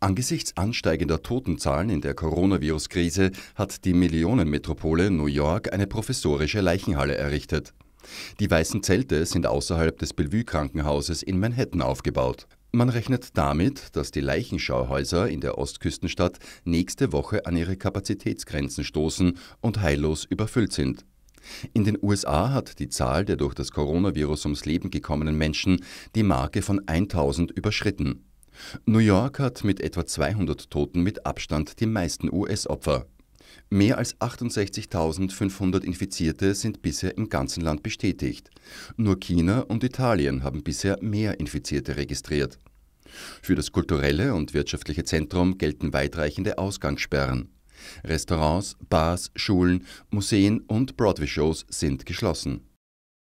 Angesichts ansteigender Totenzahlen in der Coronavirus-Krise hat die Millionenmetropole New York eine professorische Leichenhalle errichtet. Die weißen Zelte sind außerhalb des Bellevue-Krankenhauses in Manhattan aufgebaut. Man rechnet damit, dass die Leichenschauhäuser in der Ostküstenstadt nächste Woche an ihre Kapazitätsgrenzen stoßen und heillos überfüllt sind. In den USA hat die Zahl der durch das Coronavirus ums Leben gekommenen Menschen die Marke von 1000 überschritten. New York hat mit etwa 200 Toten mit Abstand die meisten US-Opfer. Mehr als 68.500 Infizierte sind bisher im ganzen Land bestätigt. Nur China und Italien haben bisher mehr Infizierte registriert. Für das kulturelle und wirtschaftliche Zentrum gelten weitreichende Ausgangssperren. Restaurants, Bars, Schulen, Museen und Broadway-Shows sind geschlossen.